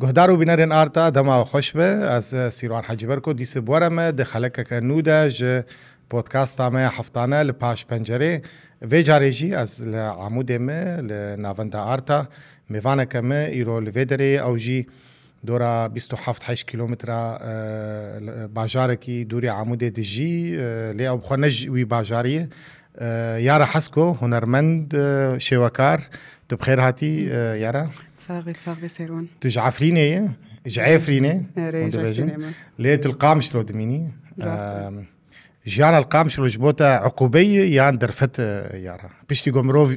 گهدار بینرین آرتا دما خوش به از سیروان حجی برکو دیس بورمه ده خلکه که نوده جه پودکاست همه هفتانه لپاش پنجره وی جاره جی از عمود مه لناونده آرتا میوانه که مه ایرو لوی دره او جی دورا 27 8 کیلومتر باجار کی دوری عمود دجی لی او خنج وی باجاری یارا حسکو هنرمند شوکار تو بخیر هاتی یارا صافي صافي سي بون تجعفريني جعافريني ليت القامش لو دميني جيانا القامش لو جبوتا عقوبية يان درفت آه، يارا بيشتي قمرو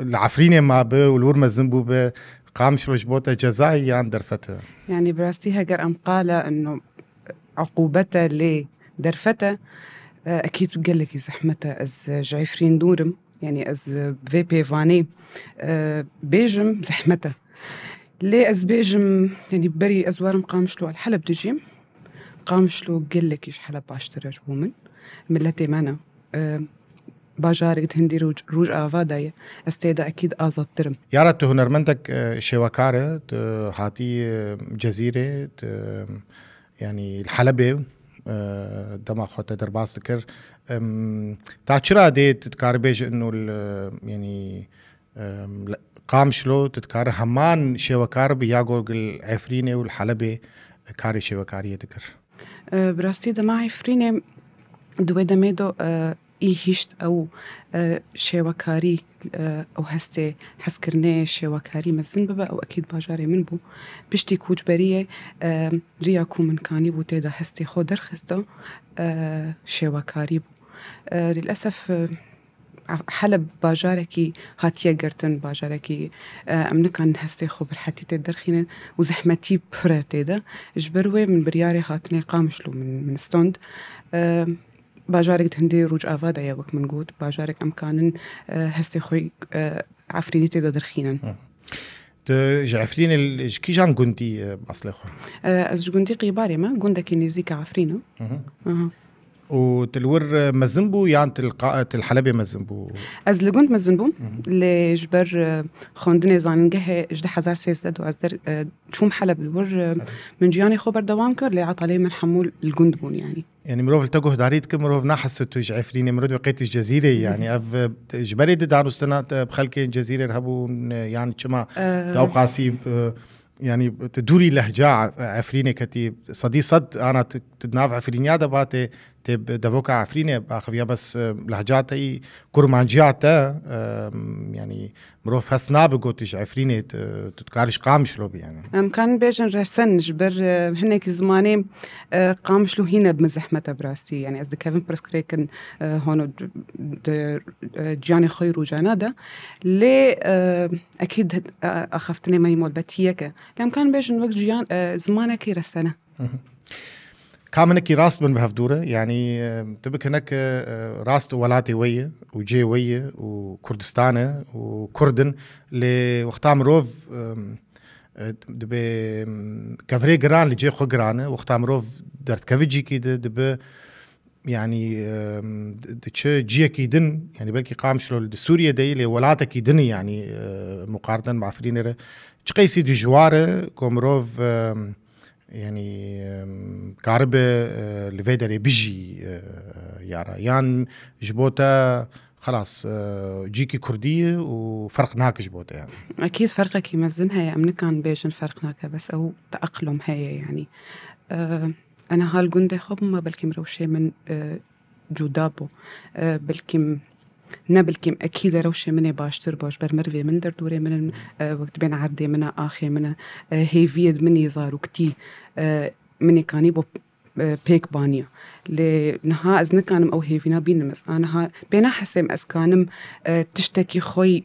العفريني ما ب والورما زنبو ب قامش لو جبوتا جزاي يان درفت يعني براستي هجر ام قال انه عقوبتا لي درفتا آه، اكيد قال لك زحمتا از جعفرين دورم يعني از في بي فاني آه، بيجم زحمته لي أزباجم يعني بري أزوار مقامشلو على الحلب دجيم مقامشلو قال لك إيش حلب باشترى من ملتي مانا أه باجارك هندي روج روج آوا داية استيدا أكيد آزاد ترم يا تو هنرمندك آه، شواكارة هاتي جزيرة يعني الحلبة آه، دما خوتا درباس ذكر تاچرا چرا ديت تكاربيج انه يعني Kamşlo tkar heman şevekar bi ya gorgil Efrînê û Helebê karê şevekariyê dikir. Bi rastî dema Efrînê divê demê do î hîşt ew şêwekarî ew hestê hezkirinê şêwekarî mezin bibe ew ekîd bajarê min bû piştî koçberiyê riya ku minkanî bû têda hestê xwe derxist ew şêwekarî bû للأسف حلب باجاركي هاتیه گرتن باجاركي آه، امنکان هسته هستي خبر حتی تی وزحمتي و زحمتی پره تیده من برياري هاتني قامشلو من, من ستوند آه، باجارك تهندي روج آفادا يا وقت من قوت باجارك أمكان آه، هستي خوي عفريني تدا درخينا عفرين كي جان قندي أصلي خو أز قندي قيباري ما قندك نيزيك عفرينة وتلور مزنبو يعني تلقا الحلبة مزنبو از لجونت مزنبو جبر خوندني زانجه جد حزار سيزد وازدر تشوم اه، حلب الور اه، من جياني خبر دوام كر اللي عطى من حمول الجندبون يعني يعني مروف التقوه داريت كم مروف ناحس توج عفريني مروف وقيت الجزيرة يعني اف جبري دارو استنا بخلكي الجزيرة رهبو يعني كما توقع اه. سيب يعني تدوري لهجة عفريني كتي صدي صد أنا تناف عفرينيا دباتي تب دفوكا عفريني باخفيا بس لهجاتي كرمانجياتا يعني مروف هسنا بقوتش عفريني تتكارش قامش لو يعني ام كان بيجن رسن جبر هنك زماني قامش لو هنا بمزحمة براسي يعني از كيفن بريس كريكن هون جاني خير وجانادا لي اكيد اخفتني ما يمول بتيكا لام كان بيجن وقت جيان زمانك رسنه كان منك راس من بهفدوره يعني تبك هناك راست ولاتي ويا وجي ويا وكردستانة وكردن اللي وقتا مروف دبي كافري جران اللي جي خو جرانه وقتا مروف درت كافيجي كده دبي يعني دتش جيا كيدن يعني بلكي قام شلو سوريا دي اللي ولاتا كيدن يعني مقارنة مع فرينيرا تشقيسي دي جواره كومروف يعني كعربة آه، لفيدري بيجي آه، يارا يان جبوتا خلاص آه، جيكي كردية وفرقناك جبوتا يعني أكيد فرقك يمزنها يا أمني كان بيش ناك بس أو تأقلم هي يعني أنا هالجندي خب ما بلكم روشي من جودابو بلكم نابل كيم اكيد روشه مني باش تربش برمرفي من دردوري من اه، وقت بين عردي من اخي من هيفيد اه، مني زار وكتي اه، مني كانيبو بيك بانيا لنها از نكانم او هيفينا بينمس انا بينا حسام اسكانم تشتكي خوي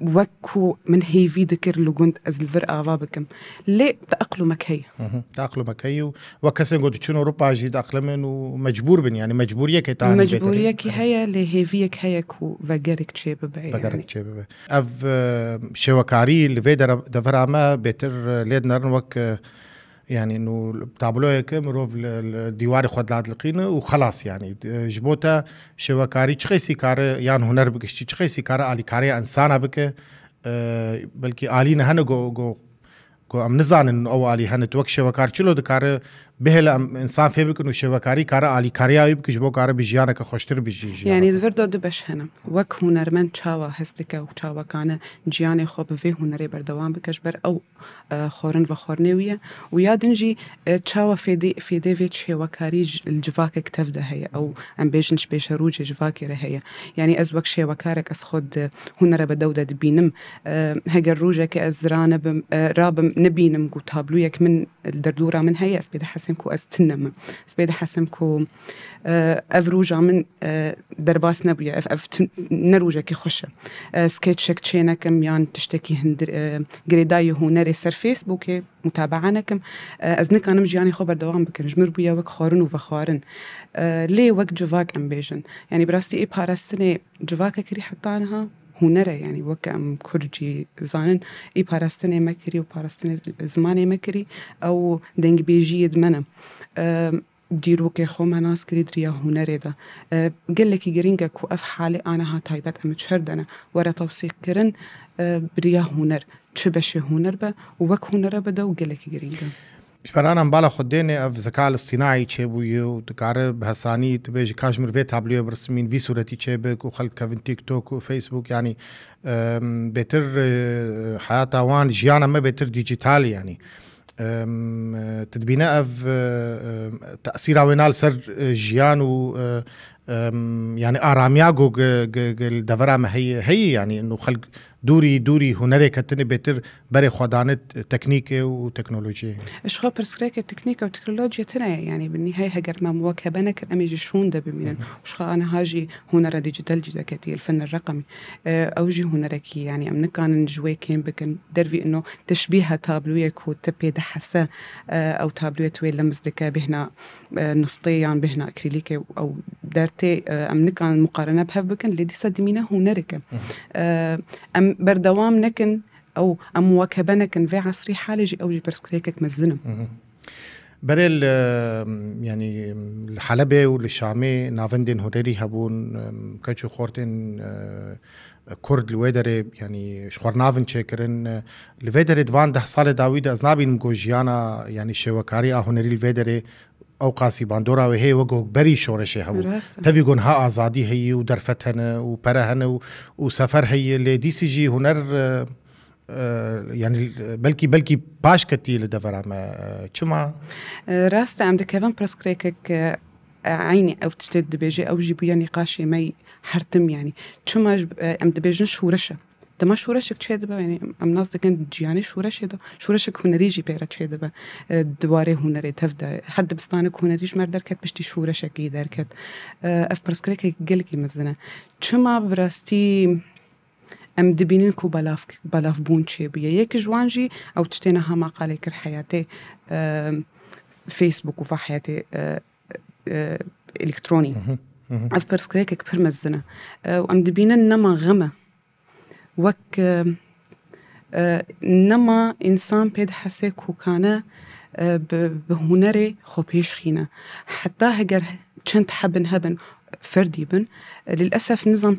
وكو من هي في ذكر كنت از الفرقة غابكم لي تأقلمك هي تأقلمك هي وكسن قلت شنو ربع جيد أقلمن ومجبور بن يعني مجبورية كي تعني مجبورية كي هي لي هي فيك هي كو فجرك تشيب بعيد يعني. فجرك تشيب بعيد اف آه، شوكاري لفيدر دفر عما بيتر ليدنر وك آه، يعني انه بتعملوها هيك مروف الديوار خود العدلقين وخلاص يعني جبوتا شوكاري تشخيسي كاره يعني هنر بك تشخيسي كاره علي كاره انسانه بك بلكي آلين هنه جو جو کو ام نزانن او علي هنه توک شوکار چلو د کار بهل انسان فێ بکن و شێوەکاری کارە ئالیکاریاوی بکەش بۆ کارە بژیانەکە خۆشتر بژی يعني دەر دو دبش هەنە وەک هوەرمەند چاوە هەستێکە و چاوەکانە گیانێ خۆ بێ هوەرێ بەردەوام بکەش بەر ئەو اه، خۆرن بە خۆرنێویە و یادنجی اه، چاوە فێدەوێت شێوەکاری جواکە کتەفدە هەیە ئەو ئەم بێژن پێشە ڕووجێ جواکێرە هەیە یعنی ئەس وەک شێوەکارێک اه، ئەس خۆت هوەرە بەدەودە دبینم هەگەر ڕوژێکە ئەزرانە رابم نبینم گو يك من الدردورة من هەیە ئەس حس حاسمكو استنم سبيدا حاسمكو آه، افروجا من آه، درباس نبويا اف اف نروجا كي خش آه، سكيتشك تشينا كم يان تشتكي هندر يهو نري سر فيسبوك متابعانكم ازنك انا مجياني خبر دوام بكر جمر بويا وك خارن وفخارن لي وك جواك امبيجن يعني براستي اي بارستني جواك كري حطانها هونەرە ینی وەک ئەم کورجی زانن ئی پاراستنێ مەکردی و پاراستنی زمانێ مەکردی ئەو دەنگبێژی دمەنم. دیرۆکێ خۆمە ناسکری دریا هوەرێدا گەلێکی گرنگە کو ئەف حالی ئاها تایبەت ئەمە چردەنە وەرە تەوسیقکردن بریا هوەر چ بەشێ هوەر بە وەک هوەرە بەدە و گەلێکی گرنگە. مش برانا مبالا خدين في ذكاء الاصطناعي تشيبو يو تكاري بهساني تبيجي كاجمر في تابلو برسمين في صورتي تشيبك وخلق كافن تيك توك وفيسبوك يعني بيتر حياتا وان جيانا ما بيتر ديجيتال يعني تدبينا اف تأثيرا وينال سر جيان و يعني اراميا جو جو جو الدفرة ما هي هي يعني انه خلق دوري دوري هنری کتنی بهتر برای خدانت تکنیک و تکنولوژی اش خو پرسکری که تکنیک و تکنولوژی تنه یعنی ما مواكبه نکر امیج شون ده ببینن اش خو انا هاجي هنر ديجيتال جدا کتی الفن اه، الرقمي او جی هنری کی یعنی امن کان جوی کیم بکن انه تشبيها تابلوی کو تبي ده حسه اه، او تابلوی توي لمز دکا بهنا اه، نفطية یان بهنا أكريليك او دارتي امن کان مقارنه به بکن لدی صدمینه هنرکه ام بەردەوام نەکەن ئەو ئەم واکەبە نەکەن بێ عسری حالێکی ئەوژی پرسکرێکێک مەزنم. بەرێ ینی حەلبێ و لە شامێ ناوەندێن هۆدەری هەبوون کەچ و خۆرتێن کورد لێ دەرێ ینی شخوار ناون چێکردن لێ دەرێ دوان ده ساڵێ داوی دە ئەزنابین گۆژیانە ینی شێوەکاری ئاهونەری لێ دەرێ ئەو قاسیبان دۆراوە هەیە وە گۆکبەری شۆڕشێ هەبوو تەوی گۆن ها ئازادی هەیە و دەرفەت هەنە و پەرە هەنە و و سەفەر هەیە لێ دیسیژی هوەر ینی بەلکی بەلکی باش کەتی لە دەڤرامە چما ڕاستە ئەم دەکەوم پرسکرێکێک عینی ئەو تشتێت دەبێژێ ئەو ژی بووە نیقاشێمەی هەرتم ینی چماش ئەم دەبێژن شوورەشە Dema şoreşek çê dibe yani em naz dikin ciyanê şoreşê de şoreşek hunerî jî pêre çê dibe e, diwarê hunerê tev de her dibistanek hunerî ji mer derket piştî şoreşekî derket e, ev pirsgirêkek gelekî mezin e çima bi rastî em dibînin ku belav belavbûn çêbûye yekî ji wan jî ew tiştêne hema qalê kir heyetê فيسبوك وفي حياتي الكتروني اف بيرسكريكك بير مزنه وام دبينا نما غمه وك وەک آه، آه، نەما ئینسان پێ بهنري خو بيش خينا حتى هجر كنت حبن هبن فردي بن للأسف نظام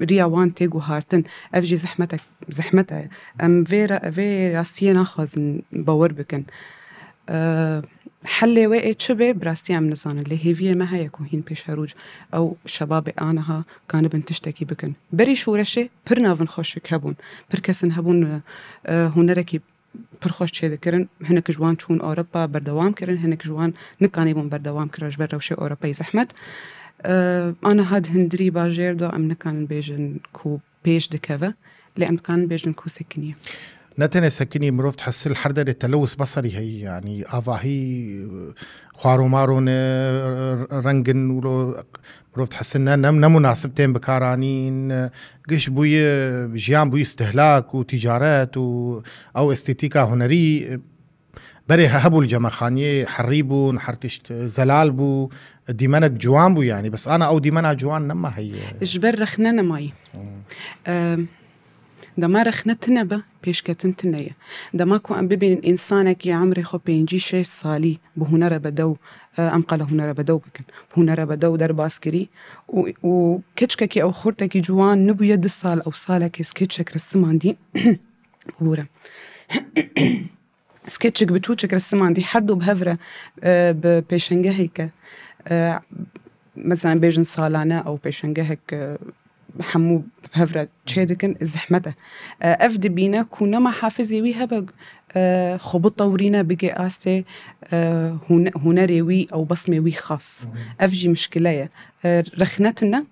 ريا وان تێگ هارتن افجي زحمتك زحمتها ام فيرا فيرا ئەێ ڕاستیە باور بكن أه حلێوێ ئێ چ بێ براستیان نزانن لە هێویەمە هەیە و هین پێشەروج ئەو شەبابێ ئاەها کانە بن تشتێکی بکەن بەری شوورەشێ پر ناون خۆشک هەبوون پر کەسن هەبوون هوەرێکی پرخۆش چێدەکردن هەنێک جوان چوون ئۆرەپا بەردەوام کردن هەنێک جوان نکانی بوون بەردەوام کرش بەرەوشێ ئۆرەپەی زەحمت ئاە هاد هەندری باژێر دو ئەم نەکانن بێژن کو پێش دکەوە لێ ئەمکان بێژن کوسێک نییە. نتنه سکنی مروف تحصل هر در تلوث بصری هی يعني آواهی خوارو مارون رنگن ولو مروف نه نم نمناسب تين بكارانين قش بوي جيان بوي استهلاك وتجارات و او استيتيكا هنري بري هبو الجماخانية حریبون حرتشت زلال بو ديمانك جوان بو يعني بس انا او ديمانا جوان نما هي جبر رخنا ماي دما رخنتنا به پێشکەتنتن نەیە دەماکو ئەم ببین ئینسانێکی ئەمری خۆ پێنجی شش ساڵی بە هوەرە بەدە و ئەم قەلە هوەرە بەدە بکن هوەرە بەدە و دەرباسکری و او ئەو خورتێکی جوان نبووە دو سال ئەو سالێکی سکچێک ڕستماندی ورە. سکچێک بچوچێک ڕستماندی هەردوو بهەورە اه، پێشنگە هیکە اه، مەزان بێژن ساڵانە ئەو پێشنگە هەک hammu hevra çêdikin ez zehmete ev dibîne ku nema hafizê wî hebe xbut tewrîne bigê astê hunerê wî ew besmê wî xas ev jî mişkile ye rexnetin ne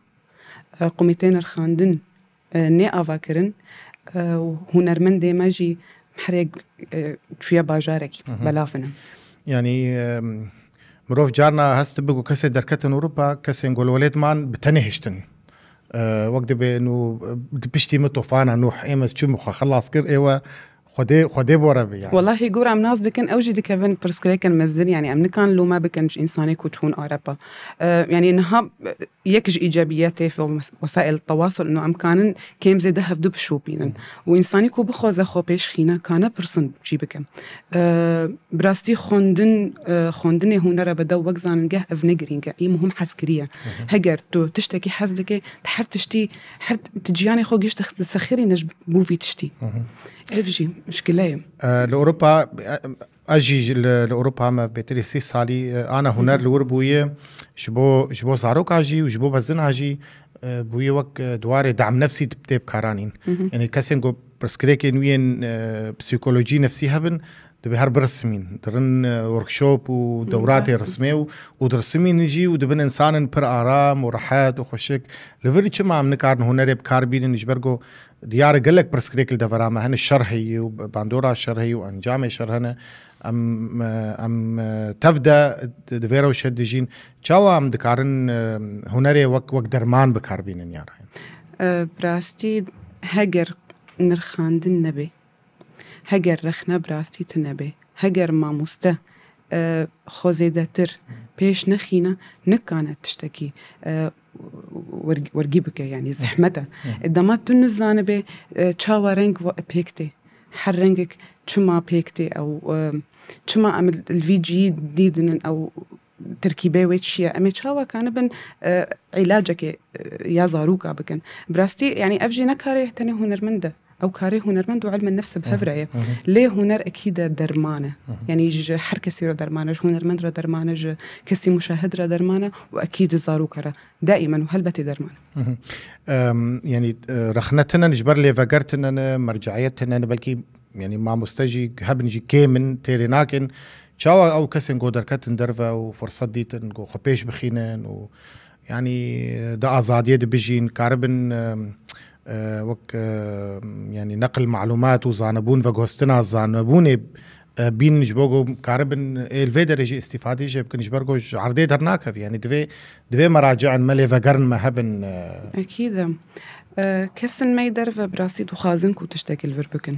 qomitê nirxandin nê ava kirin hunermendê me jî herê çûye bajarekî belavinin yanî mirov carna hest bigo kesê derketin Ewropa kesên gololêtman bi tenê hiştin أه، وقت بانه بتشتي متو فانا نوح ايمس تشمخ خلاص كر ايوا خدي خدي بورا يعني والله گورم ناز دکن اوجی دکوین پرسکری کن مزدن یعنی يعني. ام ما لوما بکنج انسانی کوچون أه يعني انها يكج ايجابياتي في وسائل التواصل انه ام كان كيم زي ذهب دب شوبين وانساني كو بخو خو بيش خينا كان برسن جيبك أه براستي خوندن أه هنا هنر بدا وقزان جه اف نجرينجا اي مهم حسكريه هجر تو تشتكي حزدك تحر تشتي حر تجياني خو جيش تسخري نج بوفي تشتي افجي مش كلايم آه، لاوروبا آه، اجي لاوروبا ما بتريسيس سالي آه، انا هنر الوربويه جبو جبو زاروك اجي وجبو بزن اجي بوي وك دواري دعم نفسي تبتاب كارانين يعني كاسينغو برسكريكين وين بسيكولوجي نفسي هبن دبي هر برسمين درن وركشوب ودورات رسمي ودرسمين نجي ودبن انسان بر آرام وراحات وخشك لفريتش ما عم نكارن هنر بكاربين نجبرغو دياري قال لك برس كريكل دفراما هن الشرهي وباندورا الشرهي وانجامي شرهنة ام ام تفدا دفيرا وشدجين چاوا ام دكارن هنري وك وك درمان بكاربينن يارا براستي هجر نرخاندن نبي هجر رخنا براستي تنبي هجر ما مسته خۆزێدەتر پێش نەخینە نکانە تشتێکی وەرگی بکە ینی يعني زەحمەتە دەما تون زانبێ آه، چاوە ڕنگ بيكتي هەر ڕنگێک چما پێکتێ ئەو آه، چما ئەمە الڤجی دیدنن ئەو ترکیبێ وێ چییە ئەمێ چاوەکانە بن آه، عیلاجەکێ یا زاروکا بکەن براستی ینی ئەفژێ نەکارێ تەنێ هوەرمندە او كاري هنرمند علم النفس بهفرعي ليه هنر اكيد درمانه يعني يج هر كسي رو درمانه هنرمند رو درمانه كسي مشاهد رو درمانه واكيد زارو كرا دائما وهلبتي درمانه يعني أه، رخنتنا نجبر لي فكرتنا مرجعيتنا بلكي يعني ما مستجي هبنجي تيري ناكن تشاوا او كسن جو دركتن درفا وفرصه ديتن جو خبيش بخينن و يعني ده ازاديه بيجين كاربن آه، وك آه، يعني نقل معلومات وزانبون وگهستنا زانبون آه، بين جبوغو كاربن الفيدر يجي استفاده جب کنج برگوش عرضه در ناکف یعنی مراجع ملي و ما هبن اكيد كسن ما يدرف براسي دو كو تشتكي الفربكن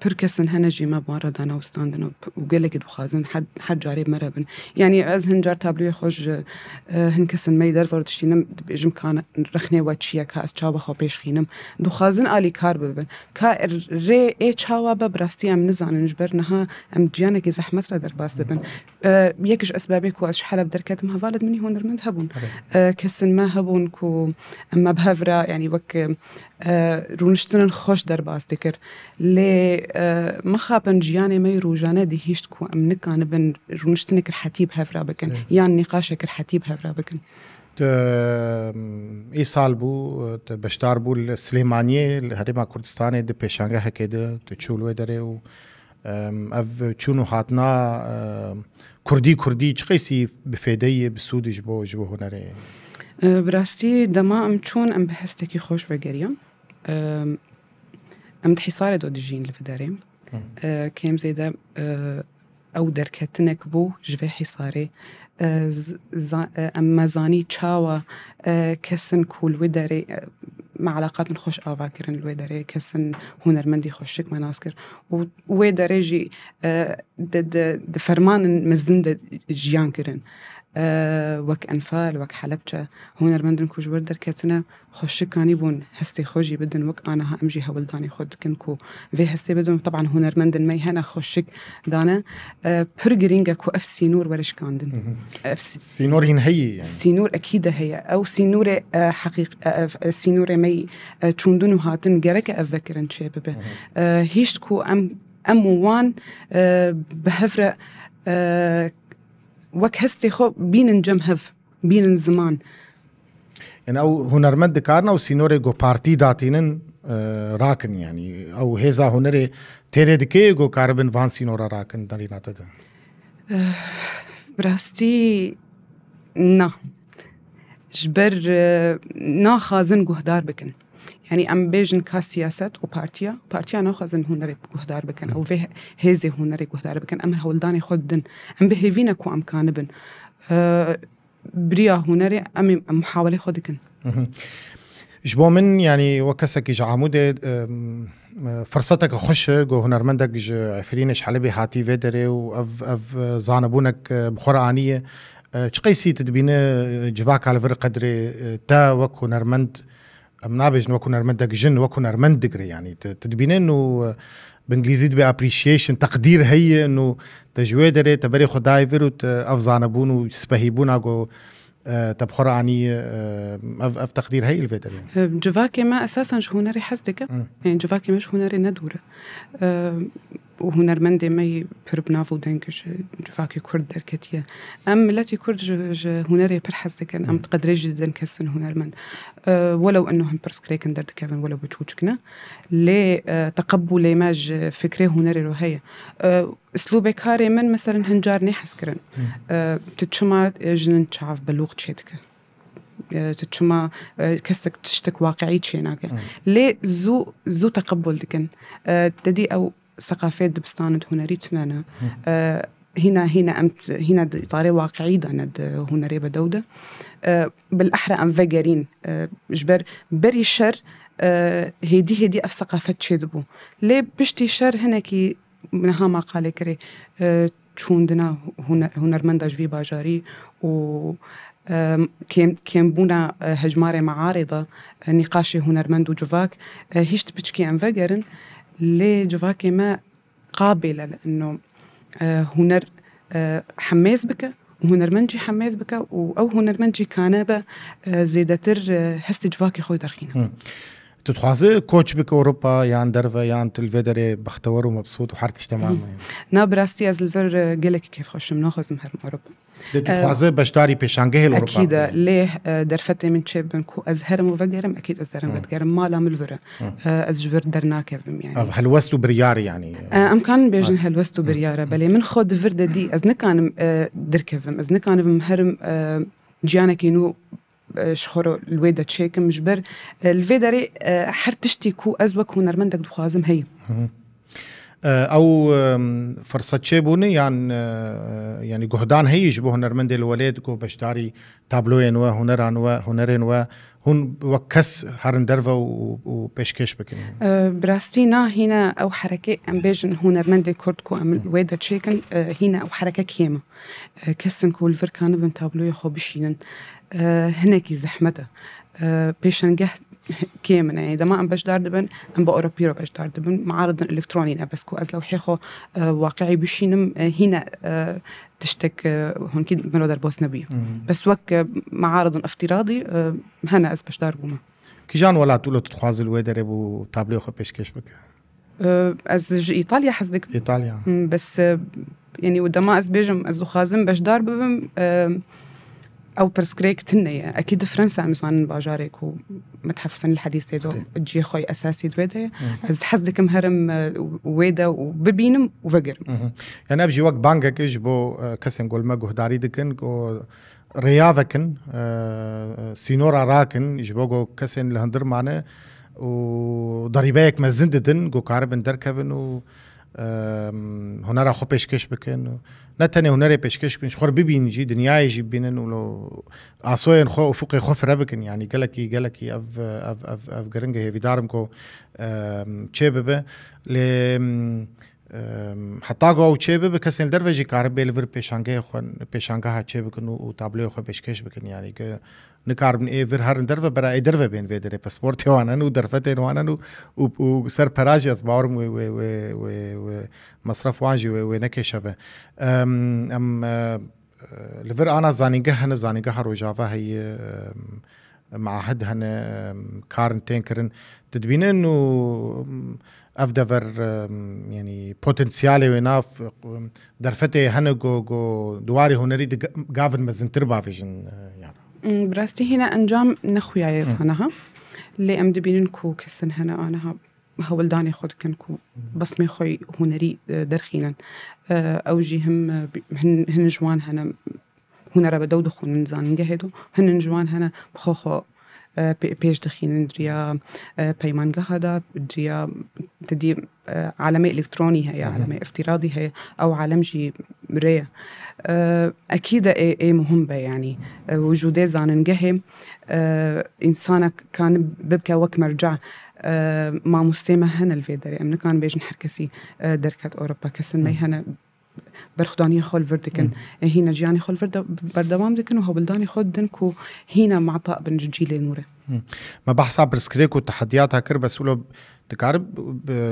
پرکسن هنه جی ما بارا دانا و ستاندن و گله گید بخوازن حد جاری مره بن یعنی يعني از هن جار تابلوی خوش آه، هن کسن می در وارد شینم بیجم کان رخنه و چیه که از چاوه خواه پیش خینم دو خوازن آلی کار ببن که ری ای چاوه با براستی هم نزانن جبر نها ام جیانه که زحمت را در باز دبن آه، یکش اسبابی که از شحلب در کتم هفالد منی هون رمند هبون آه، کسن ما هبون که اما بهفره یعنی وک رونشتنن خوش در باز دکر لي مخا بن جياني مي روجانا دي هيشتكو ام نكان بن رونشتنك الحتيب هفرا بكن يعني نقاشك الحتيب هفرا بكن اي سال بو بشتار بو السليمانيه الهريما كردستاني دي بيشانغا هكيده تشولو دري و اف چونو هاتنا كردي كردي چقيسي بفيدي بسودج بو جبو هنري براستي دما ام چون ام بهستكي خوش وگريم ام تحصار دو دجين لفداري آه كام زيدا آه او درکتنک جفي حصاري حصاره آه، اما زاني تشاوا آه، كسن كول وداري آه، مع علاقات من خوش آوا الوداري كسن هونر مندي خوشك ما ناسكر وداري و داره جی د فرمان مزند جيانكرن آه، وك وەک هون رمندن كوج وردر كاتنا خش كاني بون هستي خوجي بدن وك انا امجي هەوڵدانی خۆ كنكو في هستي هەستێ بدن طبعا هوەرمەندن مەی مي هنا دانە دانا آه، گرینگە و سينور ورش كاندن سينور هین هي يعني سينور اكيد هي او سينور سینورێ آه، سينور مي تشوندون هاتن جرك ئەف بەکردن چێ ببێ ام ام وان بهفره وەک هەستی خۆ بینن جەم هەف بینن زمان. یعنی ئەو هوەرمەند و سینۆرێ گۆپارتی داتینن راکن ینی ئەو هێزا هوەرێ تێرێ دکەیە گۆکاربن وان سینۆرە راکن دەریناتەدا براستی نا ji ber naxazin guhdar bikin. يعني ام بيجن كاسياسات سياسات و بارتيا بارتيا انا خازن هون ريب غدار بكن او في هيزي هون ريب غدار بكن ام هولداني خدن ام بهيفينا كو ام كانبن أه، بريا هون ام محاوله خدكن جبو من يعني وكسك ج عمود فرصتك خوش جو هنرمندك ج عفرين ش هاتي فيدري و اف زانبونك بخرانيه أه، چقيسي تدبينه جواك على فرق قدري أه، تا وك هنرمند نو كنا رمدك جن و كنا تبینێن يعني تدبين انه ئاپریشیشن تەقدیر ابريشيشن تقدير هي انه تجويدري تبري خدای ورت ئەفزانە آه، بوون و سپەهی بوون ناگۆ آه، تبخر عني آه، اف تقدير هي الفيتر يعني جوفاكي ما اساسا شو هنري حسدك يعني جوفاكي مش هنري ندوره هنرمندی می پر بناو دن جفاکی کرد در کتیه ام ملتی کرد ج هنری پر حس دکن ام تقدر جدا کسن هنرمند أه، ولو انه هم پرس کریکن در دکن ولو بچوچکنا لی أه، تقبل ایماج فکری هنری رو هي أه، اسلوب کاری من مثلا هنجار نحس كرن تتشما جنن چاف بلوغ تشيتك تتشما كستك تشتك واقعي تشيناك ليه زو زو تقبل دكن تدي او ثقافات دبستان هنا لنا آه، هنا هنا امت هنا طاري واقعي انا هنا ريبه دوده آه، بالاحرى ام فاجرين آه، جبر بري شر هدي هدي الثقافة تشدبو لي بشتي شر هنا كي منها ما قال كري تشوندنا هنرمندا في باجاري و كان بونا هجماري معارضة نقاشي هنرمند وجوفاك هيشت بتشكي ام فاجرن ما قابلة لأنه آه، هنر آه، حماس بك منجي حماس بك أو منجي كانابة آه، زيدتر هست جوفاكي خوي درخينا تتخوازي كوتش بك اوروبا يان درفا يان تلفيدري بختور ومبسوط وحرت اجتماع نا براستي از الفر قالك كيف خوش ناخذ مهر اوروبا لتتوازي آه، باش داري بيشانجه أكيد ليه آه، در من شاب بنكو أزهر وگرم أكيد أزهر وگرم ما لا ملفرة آه، از درنا كفم يعني هلوستو بريار يعني أم كان بيجن هلوستو بريار بلي من خود فرد دي از نكان در از نكان مهرم جيانا كينو شخورو الويدا تشيكم مجبر الفيداري حرتشتي كو أزوك ونرمندك دخوازم هي او فرصت چه بونه یان یعنی گهدان هیج به هنرمند الولید کو بشداری تابلوین و هنران و هنرین و هون وكس هارن درفا وبيشكيش بكن براستي نا هنا او حركه ام بيجن هنا مندي كردكو ام الويدا تشيكن هنا او حركه كيما كسن كول فيركان بن تابلو يخو بشينن هناكي زحمته بيشن جهت كامل يعني ما ام باش داردبن ام بقرا اوروبيرو باش داردبن معارض الكتروني باسكو از لو حيخو آه، واقعي نم آه، هنا آه، تشتك هون كيد مرو بوس نبي بس وك معارض افتراضي هنا از باش داربوما كي جان ولا تولو تتخواز الوادر ابو تابلو خو بيشكش بك از ايطاليا حزدك ايطاليا بس يعني ودما از بيجم از خازم باش داربم او برسكريك تنية اكيد فرنسا مثلا باجارك ومتحف فن الحديث تيدو تجي خوي اساسي دويدا از حزدك مهرم آه، ويدا وببينم وفقر يعني ابجي وقت بانكك بو آه، كاسين قول ماكو هداري دكن رياضكن آه، سينورا راكن اجبو كسن لهندر معنا وضريبايك ما زندتن قو كاربن دركبن و هنا راخو بيشكش بكن و نه تنه هنر پیشکش بین خور ببین جی دنیای جی بینن ولو عصوین خو افقي خوف ربكن يعني قالك قالك اف اف اف اف جرنجه هي في دارمكو تشيببه ل حتی گو او چه به کسی در وجی کار به لور پیشانگه خو پیشانگه ها چه بکن او تابلو خو پیشکش بکن یعنی که نکاربن ای ور هر درو برای درو بین وی در پاسپورت وانن او درفت وانن او او سر پراج از باور و و و و مصرف وانجی و و نکشه به ام ام اه، لفر انا زانيقه هنا زانيقه روجافا هی معهد هن کارن تنكرن تدبینه نو افدفر يعني بوتنسيالي وناف درفتي هنا جو جو دواري هنري دقافن مزن تربا فيجن اه، براستي هنا انجام نخويا يطانها اللي ام دبينن كو كسن هنا انا هو ولداني خود كنكو مي خوي هنري آه، درخينا آه، اوجي هم آه، هن جوان هنا هنا ربا دو دخون نزان جهدو هن جوان هنا خو بيش دخين دريا بيمان جهدا دريا تدي عالمي الكتروني هي عالمي افتراضي هي أو عالم جي ريا آه، اكيد اي اي مهمه يعني آه، وجودي زاننجهي انسان آه، كان ببكى وقت مرجع ما مستمه هنا الفيدري امن كان بيجن حركسي دركت اوروبا كسن مي هنا برخدانية خول فردكن هنا إيه، جياني خول فرد بردوام دکن وهو بلداني خود دنكو هینا معطاء بن جيلي نوره ما بحسب برسكريكو تحدياتها كر بس ولو دکار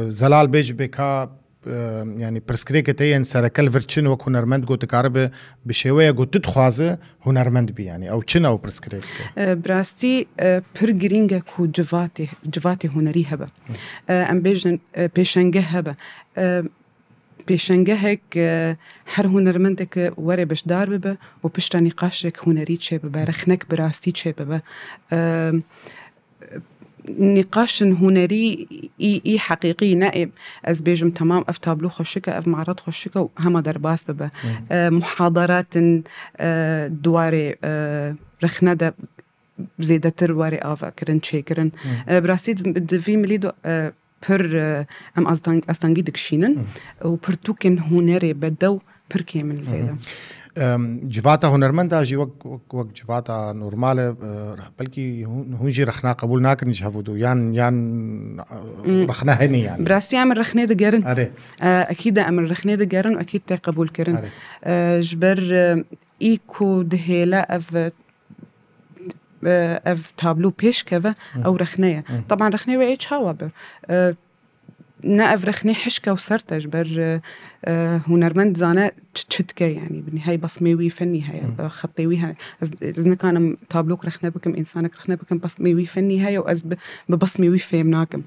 زلال بيج بکا ینی پرسکرێکت ئەیەن سەرەکەل ڤچن وەک هوەرمەند گوتکار بێ بە شێوەیە گوت دخوازە هوەرمەند بیانی ئەو چنا و پرسکرێت براستی پر گرینگە و جواتی هوەری هەبە ئەم بێژن پێشەنگە هەبە پێشەنگەهێک هەر هوەرمەندێکە وەرە بەشدار ببە و پشتانی قاشێک هوەری چێ ببە رەخنەك براستی چێ ببە نقاش هنري اي اي حقيقي نائب از بيجم تمام اف تابلو خشكا اف معرض خشكا هما درباس ببا أه، محاضرات أه، دواري أه، رخنده زيدا ترواري آفا كرن كرن براسيد في مليدو بر ام استانگی دکشینن وبرتوكن هنري بدو پر کیمن لیدم جفاتا هنرمنده جي وق وق وق جفاتا نورماله بلكي هونجي رخنا قبول ناكن جهفودو يان يان رخنا هني يعني براسي عمل رخنا ده جارن اره اكيد عمل رخنا ده جارن اكيد تا قبول كرن جبر ايكو دهيلا اف اف تابلو بيش كذا او رخنايا طبعا رخنايا ايش هوا نافرخني حشكة وسرتا جبر هونرمند آه، زانا تشتكا يعني بالنهاية بصميوي فني هيا خطيويها إذن كان تابلوك رخنا بكم إنسانك رخنا بكم بصميوي فني هيا وأز ببصميوي فهمناكم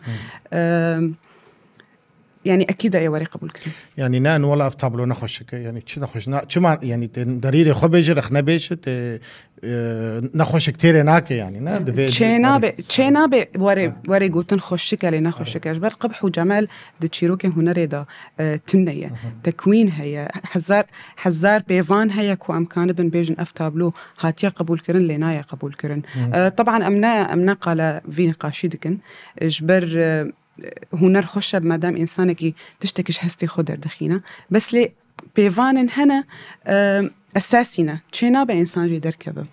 يعني اكيد یې ورقه قبول يعني یعنی ولا افتابلو تابلو نخش يعني تش نخش نا تش ما يعني دريري خو به جرخ نه اه، اه، نخش كثير هناك يعني نا دفي تشينا یعنی نه د چنابه چنابه وری وری ګوتن خوش جبر قبح وجمال د تشيروكي هنا ريدا تنيه اه، تكوين هي حزار حزار بيفان هي كو امكان بن بيجن افتابلو هاتيا قبول كرن يا قبول كرن طبعا امنا امنا قال في نقاشي دكن جبر هنر خشب مادام انسانك تشتكي شهستي خضر دخينا بس لي بيفانن هنا اساسينا تشينا به انسان جي دركبه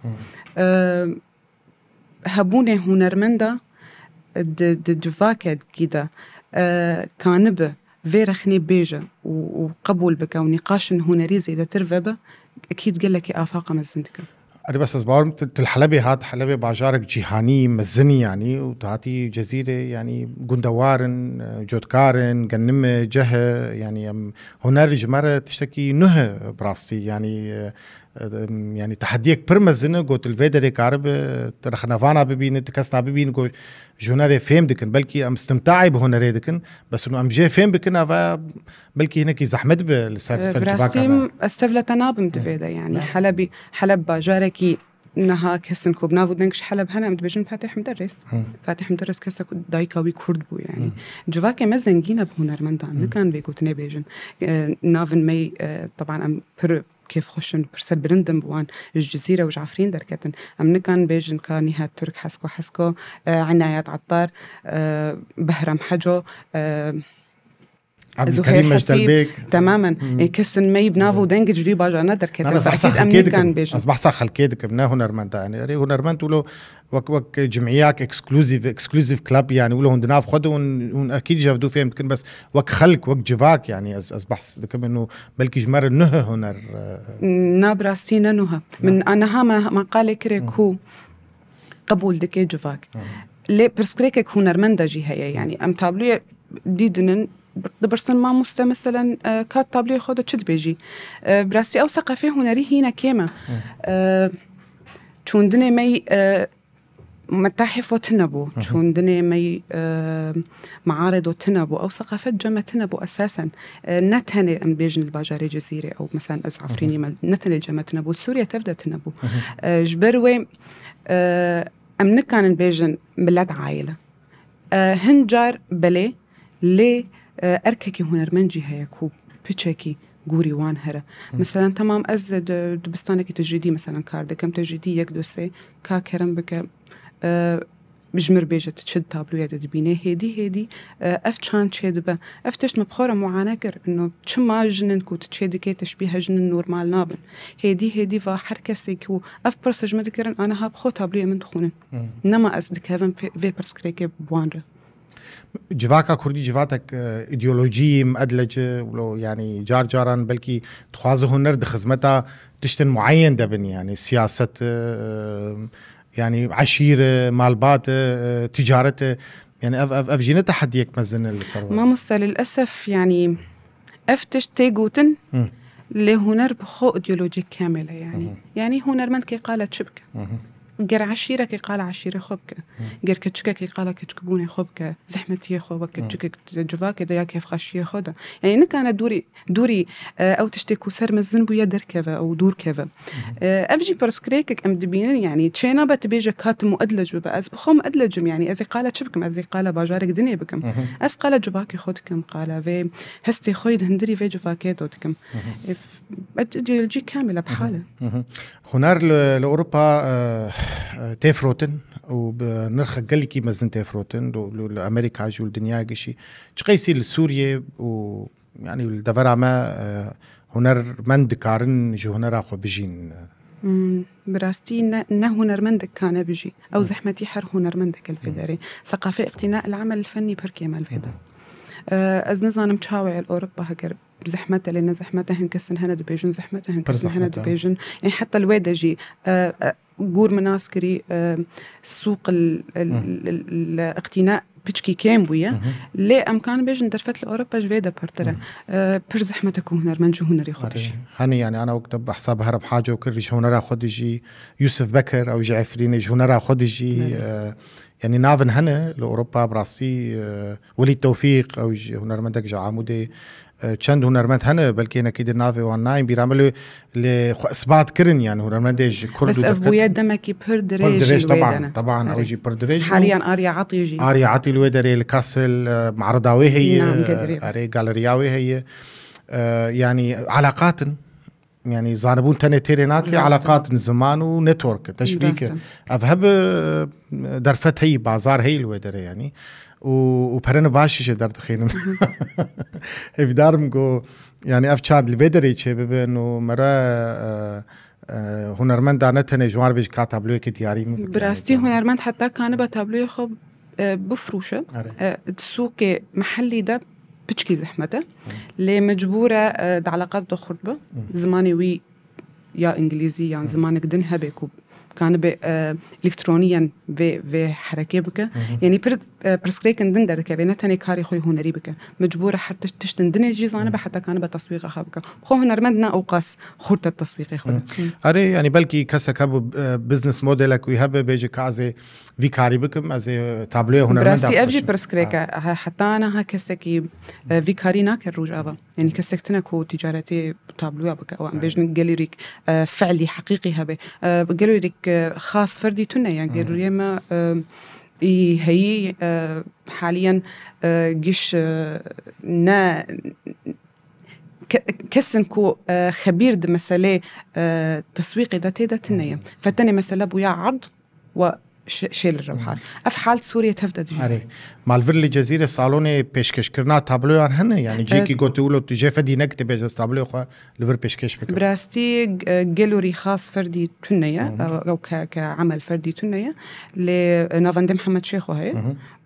هبوني هنرمنده د جواكد كده آه، كانبه في رخني بيجا وقبول بك ونقاش هنري زي ده اكيد قال لك افاقه مزنتكم أنا بس इस बार تلحلبي هاد حلبي بعجارك جيهاني مزني يعني وتعطي جزيرة يعني جندوارن جودكارن قنمة جهة يعني هنر جمرة تشتكي نهى براستي يعني يعني تحديك tahdiyek قلت الفيدريك عرب arbe فانا ببين تكسنا ببين go جوناري فهم دكن بلكي ام استمتعي بهوناري دكن بس انه ام جاي فهم بكن بلكي هناك زحمت بالسيرفيس براسيم استفلا انا بمتفيدا يعني حلبي حلب جاركي نها كسن كوبنا ودنكش حلب هنا متبجن فاتح مدرس فاتح مدرس كسا دايكا وي كرد بو يعني جواك ما زنجينا بهونر من دام نكان بيكو بيجن اه، نافن مي اه، طبعا ام كيف خشن برسل برندن بوان الجزيرة وجعفرين دركتن كان بيجن كان نهاد ترك حسكو حسكو آه، عنايات عطار آه، بهرم حجو آه، زهير حسيب تماما كسن مي بنافو دنج جريبا جانا در كتر اصبح صح الكيد اصبح صح الكيد كنا هنرمنت يعني هنرمنت ولو وك وك جمعيات اكسكلوزيف اكسكلوزيف كلاب يعني ولو هن دناف خدوا هن اكيد جافدو فيهم يمكن بس وك خلق وك جفاك يعني اصبح كم انه بلكي جمر نهى هونر آه. نابرا ستينا نهى نعم. من انها ما قال كريكو قبول دكي جفاك لي برسكريكك هنرمندا جي هي يعني ام تابلو ديدنن دبرسن ما مست مثلا آه، كات طابلي خود تشد بيجي آه، براستي او ثقافه هنري هنا كيما آه، چون دني مي متاحف وتنبو چون دني مي معارض وتنبو او ثقافات جمع تنبو اساسا نتن ام بيجن الباجاري جزيره او مثلا از عفريني نتهني جمع تنبو سوريا تبدا تنبو جبروي ام نكان بيجن بلاد عائله هنجر بلي ليه ئەرکێکی هوەرمەنجی هەیە و پچێکی گوری وان هەرە مثلان تەمام ئەس دبستانێکی تەژیدی مەسەرەن کار دەکەم تەژیدی یەک دوسێ کاکەرم بکە بژمر بێژێت چ تابلوە دەبینێ هێدی هێدی ئەف چان چێ دبە ئەف تشتمە بخۆرە معانەگر چ ماژنن کووت چێ دکەیت تەشببی هەژنن نورمال نابن هێدی هێدی و هەر کەسێک و ئەف پرسەژمە دەکردن ئاها بخۆ تابلوە من دخونن نەما ئەس دکەون بێ پرسکرێکێ بوانرە جواكا كردي جواتك ايديولوجي اه، مأدلجة اه، ولو يعني جار جاران بلكي تخوازه هنر خزمتا تشتن معين دبن يعني سياسة اه، يعني عشيرة مالبات تجارة يعني اف اف اف جينا تحديك مزن الثروه ما مست للاسف يعني افتش تيجوتن لهنر بخو ايديولوجي كامله يعني مم. يعني هنر من كي قالت شبكه مم. گر عشیره که قال عشیره خوب که گر کچکه که قال کچکبونه خوب که زحمتی خوب که کچک جوا که دیا کیف خشیه خدا یعنی نکانه دوری دوری او اه، تشتی کو سر مزن بو در او دور كذا افجي اه، برسكريكك ام دبينن يعني تشينا بتبيجا كات مؤدلج بأز بخوم ادلجم يعني ازي قالت شبكم ازي قال باجارك دنيا بكم از قال جواكي خودكم قال في هستي خويد هندري في جواكيتوتكم الجي كامله بحاله هنار لاوروبا تفروتن وبنرخ قال كي مازن تفروتن لامريكا عجو الدنيا قشي تقيسي لسوريا و يعني الدفرع ما آه، هنر من دكارن جو هنر اخو بجين براستي نه من كان بجي او زحمتي حر هنر دك الفيدري ثقافه اقتناء العمل الفني بركي مال فيدا آه، از نظام تشاوي الاوروبا هكر زحمتها لان زحمتها هنكسن هنا دبيجن زحمتها هنكسن هنا آه. دبيجن يعني حتى الوادجي گور مناسكري السوق آه، الاقتناء بيتشكي كام ويا لا امكان باش ندرفت لاوروبا جويدا بارترا برز آه، بر زحمتك هنا منجو هنا يخرج هني يعني انا وقت بحساب هرب حاجه وكرج هنا خدجي يوسف بكر او يجي يجي هنا خدجي يجي نعم. آه، يعني نافن هنا لاوروبا براسي وليد توفيق او هنا مندك عامودي چەند هوەرمەند هەنە بەلکێنەکەی دەناوێەوە ناین بیرامەلێ لێ ئەسبات کردن یان هوەرمەندێژ کوردە دەمەکی پر طبعا تەبان ئەوژی پر درێژ حالیان آریا عاتیژی ئاریا عاتی لێ دەرێ لە کاسل معرەداوێ هەیە ئەرێ نعم، گالریاوێ هەیە اه، یعنی علاقات يعني زانبون تاني تيري علاقات علاقات زمان ونتورك تشبيك افهب اه، درفت هي بازار هي الويدر يعني 우바르는바시시 다르도 헤는 에비다름 고 يعني افشاد البدري تشي بانه مرا هنرمند دانه تنه جوار بيش كا تابلوي كي دياري براستي هنرمند حتى كان بتابلوي خب بفروشه السوق محلي ده بتشكي زحمته لي مجبوره علاقات دو خربه زماني وي يا انجليزي يعني زمانك دنها بيكوب كان ب آه، الكترونيا في في حركه بك يعني برد آه، برسكري كان دندر كابينه ثاني كاري خوي هنري بك مجبوره حتى تشتن دنيا جيزانه حتى كان بتسويق خبك خو هنرمندنا رمدنا اوقاس خورت التسويق خو اري يعني بلكي كسا كاب آه، بزنس موديلك ويهب بيجي كازي في كاري بكم از تابلو رمدنا بس افجي برسكري حتى انا هكسكي في كاري ناكر روج افا يعني كسكتنك كو تجارتي تابلو بك او بيجن جاليريك فعلي حقيقي هبه جاليريك آه، خاص فردي تنا يعني ديروا يما آه، هي آه، حاليا قش نا كسن كو خبير د مسألة تسويقي ذاتي ذاتنا فتاني مسألة بويا عرض و شێل ڕەوحان ئەف حالت سووریە تەفتەژارێ مالڤر لی جەزیرە ساڵۆنێ پێشکەشکردنا تابلۆیان هەنە یانی جێکی گوتیولو توژێفە دیینەکتە بێزە تابلۆ خوا لەڤر پێشکەش بکە براستی گەلوری خاص فەردی تونەیە ئەو کە عمل فەردی تونەیە لێ ناڤندم حەمەد شێخۆ هەیە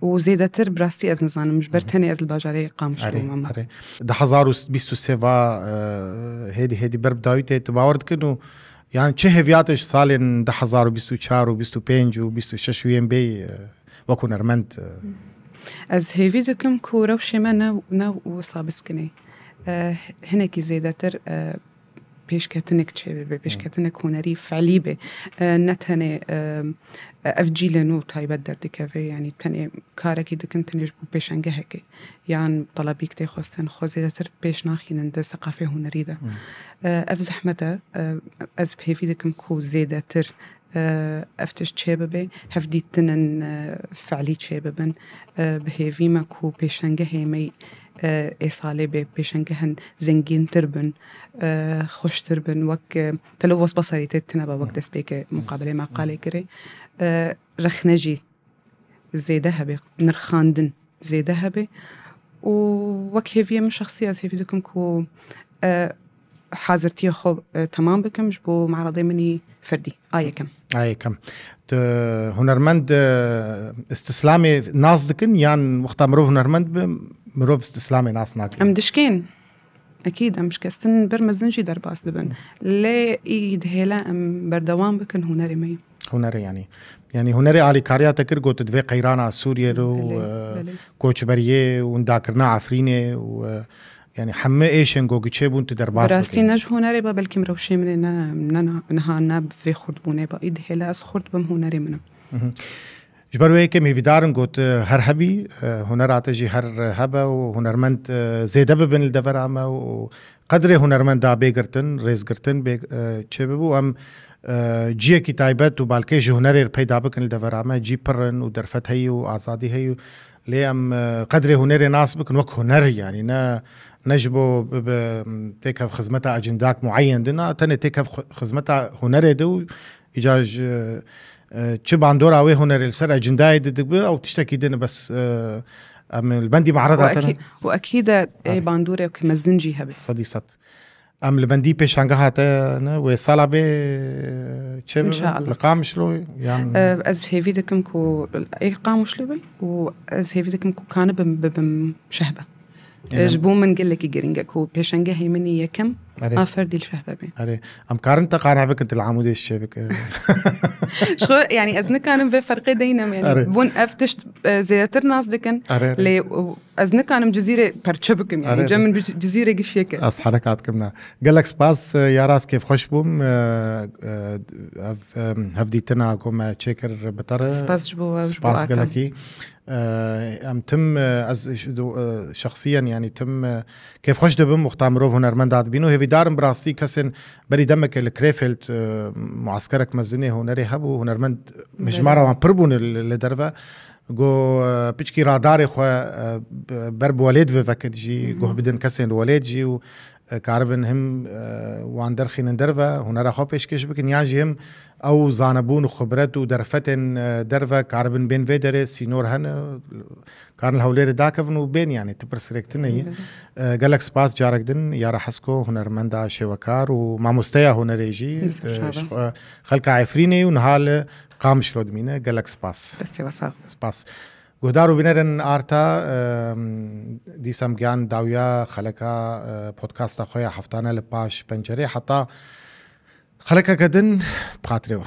و زیدەتر براستی ئەز نزانم مش بەرتەنێ ئەز لە باژارەیە قامشمە 2023 هێدی هێدی بەربداویت باوەردکردن و یعنی چه هویتش سال 2024 و 25 و 26 ویم بی وەکو نەرمەند ئەس هێوی دەکەم کۆرە و شێمە ناو وسا بسکنی هەنێکی زێدەتر بيشكتن كتشيبي بيشكتن كونري فعلي بي آه، نتاني آه، اف جي لنو تاي طيب بدر دي كافي يعني تاني كاركي دي كنت نجبو بيشنجه هيك يعني طلبيك تي خوستن خوزي تر بيش ناخين اند ثقافه هنري ده آه، اف زحمتا از بيفي دكم كو زيدا تر افتش تشيببي هف دي تنن فعلي تشيببن بهيفي ماكو بيشنجه هي مي آه، اصاله بيشن كهن زنجين تربن آه، خوش تربن وك تلوث بصري تتنا با وقت مقابله ما كري آه، رخ نجي زي ذهبي نرخاندن زي ذهبي ووك هيفيا من شخصية هيفي دوكم كو حاضرتي خو تمام بكم جبو معرضي مني فردي آية كم آية كم هنرمند استسلامي نازدكن يعني وقت مروه هنرمند مرۆڤ ناس ناسناکی ام دشكين أكيد أم شكستن برمزن جي درباس دبن لي إيد هلا أم بردوان بكن هنري مي هنري يعني يعني هنري علي كاريا تكر قوت دوي قيرانا سوريا رو كوتشبريه ونداكرنا عفريني و يعني حما ايشن جوجي تشيبون تدرباس راستي نج هنري با بلكي مروشي من نهانا نها في خرد بوني با إيد هلا أس خرد بم هنري منم جبروي كه مي ودارن گوت اه، هر هبي اه، هنرات جي هر هبه و هنرمند اه، زيده به بن الدفر اما و قدر هنرمند دا بيگرتن ريز گرتن بي چه بو ام جي كي تايبت و بالكه جي هنر ر پيدا بكن الدفر اما جي پرن و درفت هي و ازادي هي لي ام قدر هنر ناس بكن وك هنر يعني نا نجبو تكف خدمه اجنداك معين دنا تن تكف خدمه هنر دو اجاج اه باندورا وی هنر اوي اجندای السرع بی او تشتكي دينا بس اه، ام البندي معرضة واكيد واكيد اي باندوري وكما زنجي هبي صدي صد ام البندي بيش عنقها تا وصالة سالا ان شاء الله لقام شلو اه، از هیوی دکم كو اي قام شلو بی و از هیوی دکم كو كان بم بم شهبه اجبو من قلك جرينجا كو بيش عنقها يمني كم عليه اه فردي الشهبابي عليه ام كارن تقارن بك انت العمودي الشبكة شو يعني أزنك كان في فرقي دينم يعني بون افتشت آه، زياتر ناس دكن لي از نکانم جزیره پرچبکم یعنی آره من جزیره گش یک از حرکات قال گلک سپاس يا راس کیف خوش بوم اه، اه، هفدی تنا کوم اه، چکر بطر سپاس جبو سپاس گلکی ام تم از شخصيا يعني تم كيف خوش دبم مختامروف هنرمند داد بينو هفي دارم براستي كسن بري دمك الكريفلت معسكرك مزيني هنري هبو هنرمند مجمارا وان بربون لدرفة گو پیچکی رادار خو بر بولید و وقت جی گو بدن کسین ولید جی و کاربن هم وان درخین در و هنر خو پیشکش بکن یا جی هم او زانبون خبرتو درفت آه، درفا كاربن بين فيدر سينور هن كان آه، الهولير داكفن وبين يعني تبرسريكتني قال آه، لك سباس جارك دن يارا حسكو هنرمندا شوكار وما مستيا هنريجي خلق عفريني ونهال قام شلود مينا قال لك سباس سباس گودارو بینرن آرتا دیسم گیان داویا خلکا پودکاستا خویا هفتانه لپاش پنجره حتی خلک کدن پراتریوه